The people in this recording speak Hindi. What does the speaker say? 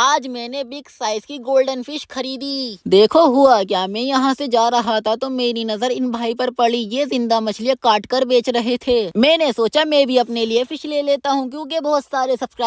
आज मैंने बिग साइज की गोल्डन फिश खरीदी देखो हुआ क्या मैं यहाँ से जा रहा था तो मेरी नजर इन भाई पर पड़ी ये जिंदा मछलियाँ काट कर बेच रहे थे मैंने सोचा मैं भी अपने लिए फिश ले लेता हूँ क्योंकि बहुत सारे सब्सक्राइब